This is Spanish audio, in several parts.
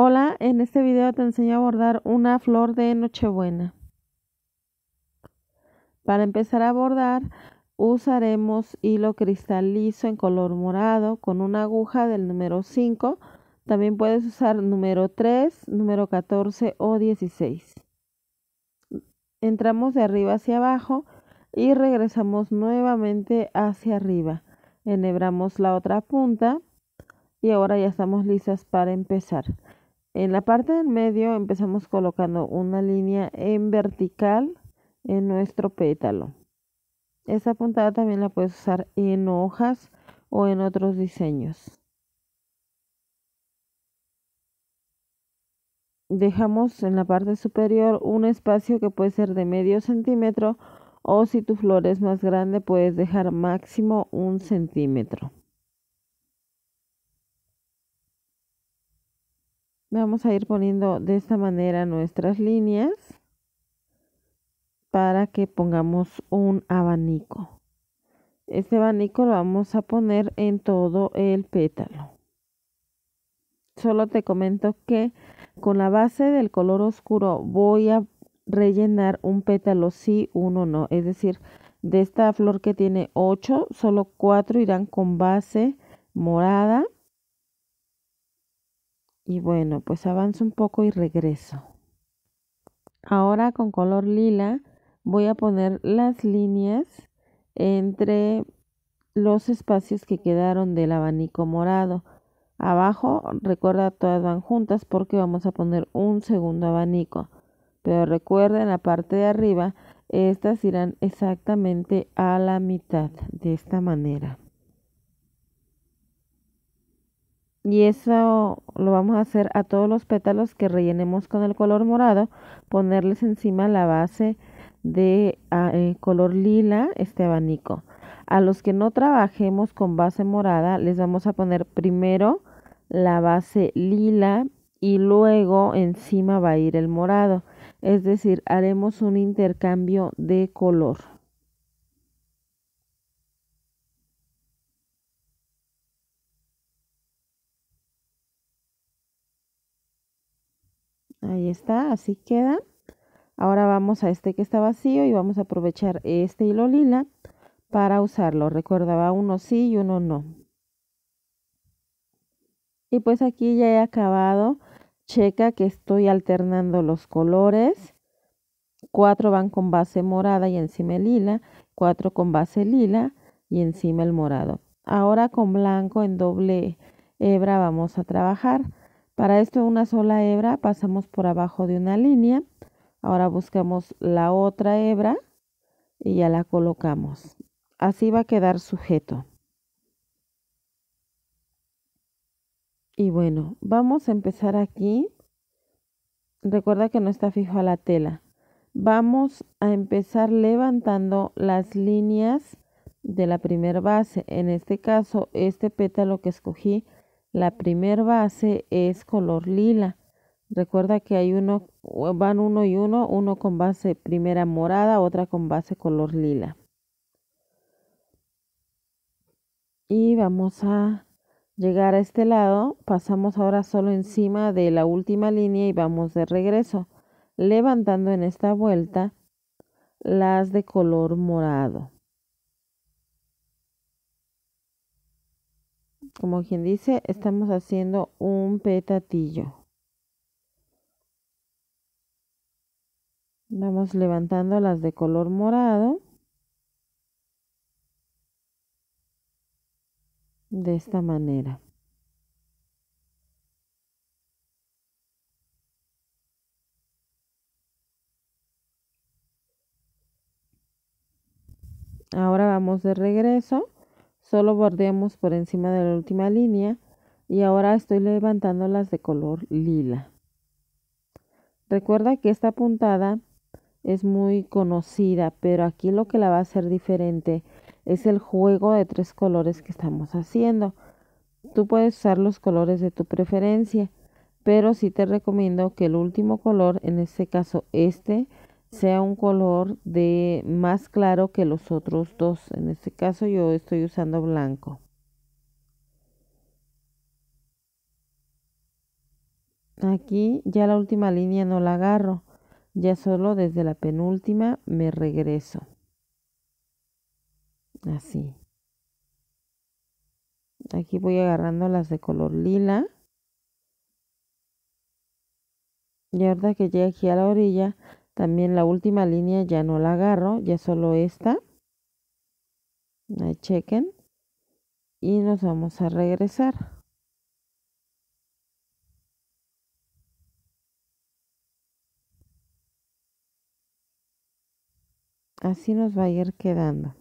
Hola, en este video te enseño a bordar una flor de nochebuena. Para empezar a bordar usaremos hilo cristal liso en color morado con una aguja del número 5. También puedes usar número 3, número 14 o 16. Entramos de arriba hacia abajo y regresamos nuevamente hacia arriba. Enhebramos la otra punta y ahora ya estamos listas para empezar. En la parte del medio empezamos colocando una línea en vertical en nuestro pétalo. Esta puntada también la puedes usar en hojas o en otros diseños. Dejamos en la parte superior un espacio que puede ser de medio centímetro o si tu flor es más grande puedes dejar máximo un centímetro. Vamos a ir poniendo de esta manera nuestras líneas para que pongamos un abanico. Este abanico lo vamos a poner en todo el pétalo. Solo te comento que con la base del color oscuro voy a rellenar un pétalo sí, uno no. Es decir, de esta flor que tiene 8, solo 4 irán con base morada y bueno, pues avanzo un poco y regreso. Ahora con color lila voy a poner las líneas entre los espacios que quedaron del abanico morado. Abajo, recuerda, todas van juntas porque vamos a poner un segundo abanico. Pero recuerda, en la parte de arriba, estas irán exactamente a la mitad, de esta manera. Y eso lo vamos a hacer a todos los pétalos que rellenemos con el color morado, ponerles encima la base de ah, eh, color lila, este abanico. A los que no trabajemos con base morada, les vamos a poner primero la base lila y luego encima va a ir el morado. Es decir, haremos un intercambio de color. Ahí está, así queda. Ahora vamos a este que está vacío y vamos a aprovechar este hilo lila para usarlo. Recordaba uno sí y uno no. Y pues aquí ya he acabado. Checa que estoy alternando los colores. Cuatro van con base morada y encima lila. Cuatro con base lila y encima el morado. Ahora con blanco en doble hebra vamos a trabajar. Para esto una sola hebra pasamos por abajo de una línea. Ahora buscamos la otra hebra y ya la colocamos. Así va a quedar sujeto. Y bueno, vamos a empezar aquí. Recuerda que no está fijo a la tela. Vamos a empezar levantando las líneas de la primer base. En este caso, este pétalo que escogí la primer base es color lila. Recuerda que hay uno, van uno y uno, uno con base primera morada, otra con base color lila. Y vamos a llegar a este lado. Pasamos ahora solo encima de la última línea y vamos de regreso, levantando en esta vuelta las de color morado. como quien dice, estamos haciendo un petatillo. Vamos levantando las de color morado. De esta manera. Ahora vamos de regreso Solo bordeamos por encima de la última línea y ahora estoy las de color lila. Recuerda que esta puntada es muy conocida, pero aquí lo que la va a hacer diferente es el juego de tres colores que estamos haciendo. Tú puedes usar los colores de tu preferencia, pero sí te recomiendo que el último color, en este caso este, sea un color de más claro que los otros dos. En este caso yo estoy usando blanco. Aquí ya la última línea no la agarro. Ya solo desde la penúltima me regreso. Así. Aquí voy agarrando las de color lila. Y ahora que llegue aquí a la orilla, también la última línea ya no la agarro, ya solo esta. chequen. Y nos vamos a regresar. Así nos va a ir quedando.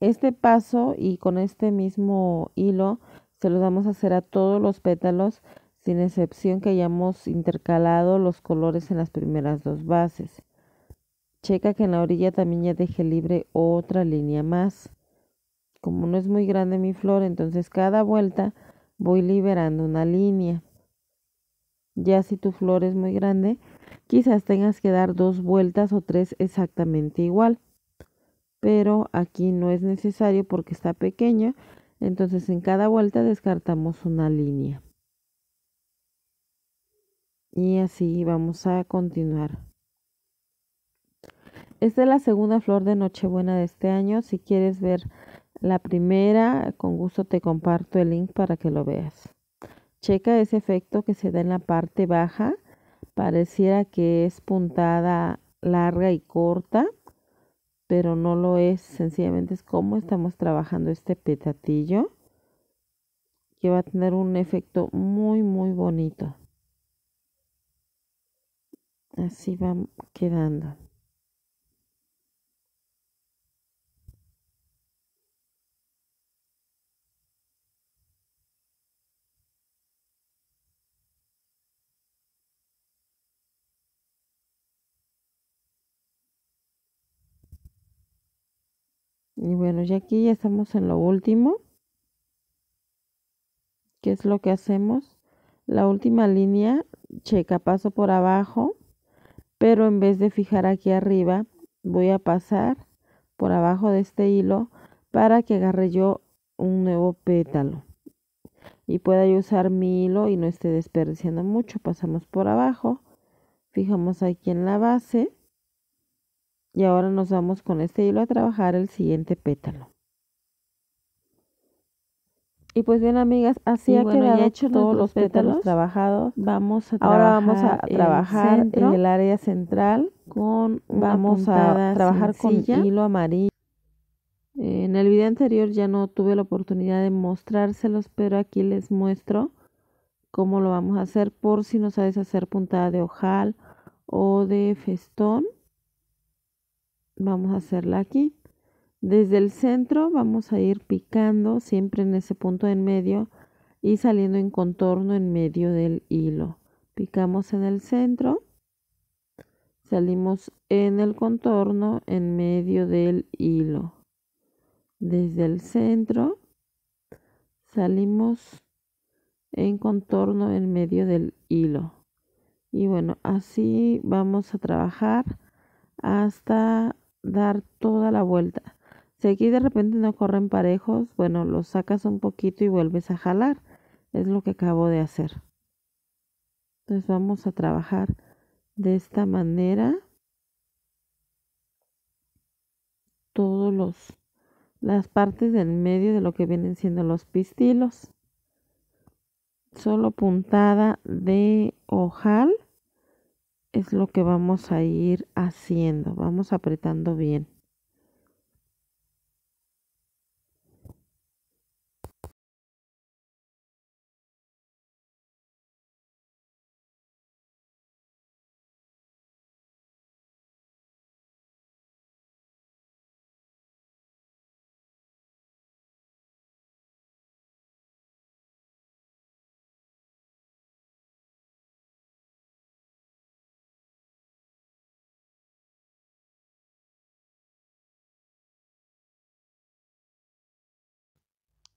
Este paso y con este mismo hilo se los vamos a hacer a todos los pétalos sin excepción que hayamos intercalado los colores en las primeras dos bases. Checa que en la orilla también ya deje libre otra línea más. Como no es muy grande mi flor, entonces cada vuelta voy liberando una línea. Ya si tu flor es muy grande, quizás tengas que dar dos vueltas o tres exactamente igual. Pero aquí no es necesario porque está pequeño, entonces en cada vuelta descartamos una línea. Y así vamos a continuar. Esta es la segunda flor de Nochebuena de este año. Si quieres ver la primera, con gusto te comparto el link para que lo veas. Checa ese efecto que se da en la parte baja. Pareciera que es puntada larga y corta, pero no lo es. Sencillamente es como estamos trabajando este petatillo, que va a tener un efecto muy, muy bonito así va quedando. Y bueno, ya aquí ya estamos en lo último. ¿Qué es lo que hacemos? La última línea, checa paso por abajo pero en vez de fijar aquí arriba voy a pasar por abajo de este hilo para que agarre yo un nuevo pétalo y pueda yo usar mi hilo y no esté desperdiciando mucho pasamos por abajo fijamos aquí en la base y ahora nos vamos con este hilo a trabajar el siguiente pétalo y pues bien, amigas, así que ha bueno, hecho todos los pétalos, trabajados. Vamos a Ahora vamos a trabajar en el área central con vamos a trabajar con hilo amarillo. En el video anterior ya no tuve la oportunidad de mostrárselos, pero aquí les muestro cómo lo vamos a hacer por si no sabes hacer puntada de ojal o de festón. Vamos a hacerla aquí. Desde el centro vamos a ir picando siempre en ese punto en medio y saliendo en contorno en medio del hilo. Picamos en el centro, salimos en el contorno en medio del hilo. Desde el centro salimos en contorno en medio del hilo. Y bueno, así vamos a trabajar hasta dar toda la vuelta. Si aquí de repente no corren parejos, bueno, los sacas un poquito y vuelves a jalar. Es lo que acabo de hacer. Entonces vamos a trabajar de esta manera todos los las partes del medio de lo que vienen siendo los pistilos. Solo puntada de ojal es lo que vamos a ir haciendo. Vamos apretando bien.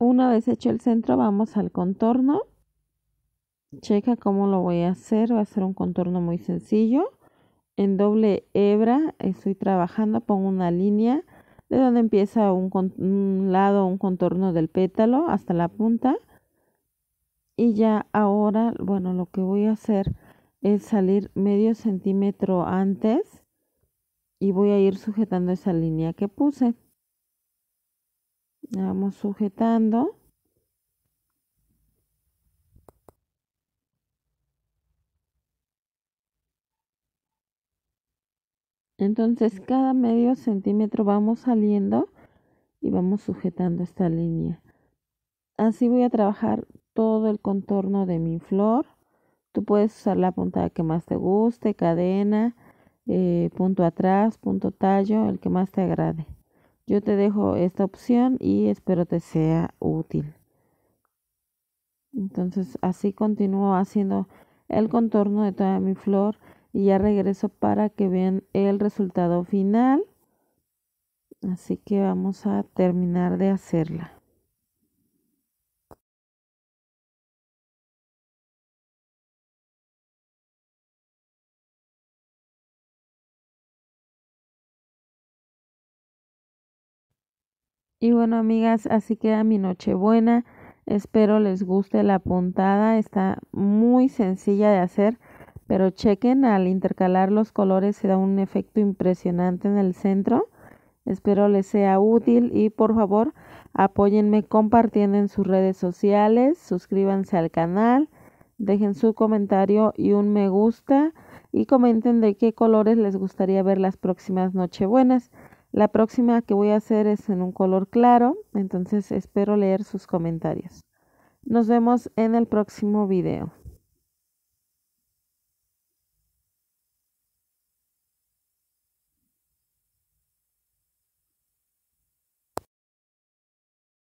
Una vez hecho el centro, vamos al contorno. Checa cómo lo voy a hacer. Va a ser un contorno muy sencillo. En doble hebra estoy trabajando. Pongo una línea de donde empieza un, un lado, un contorno del pétalo hasta la punta. Y ya ahora, bueno, lo que voy a hacer es salir medio centímetro antes y voy a ir sujetando esa línea que puse vamos sujetando. Entonces cada medio centímetro vamos saliendo y vamos sujetando esta línea. Así voy a trabajar todo el contorno de mi flor. Tú puedes usar la puntada que más te guste, cadena, eh, punto atrás, punto tallo, el que más te agrade. Yo te dejo esta opción y espero te sea útil. Entonces así continúo haciendo el contorno de toda mi flor y ya regreso para que vean el resultado final. Así que vamos a terminar de hacerla. Y bueno, amigas, así queda mi Nochebuena. Espero les guste la puntada. Está muy sencilla de hacer, pero chequen al intercalar los colores se da un efecto impresionante en el centro. Espero les sea útil y por favor apóyenme compartiendo en sus redes sociales, suscríbanse al canal, dejen su comentario y un me gusta y comenten de qué colores les gustaría ver las próximas Nochebuenas. La próxima que voy a hacer es en un color claro, entonces espero leer sus comentarios. Nos vemos en el próximo video.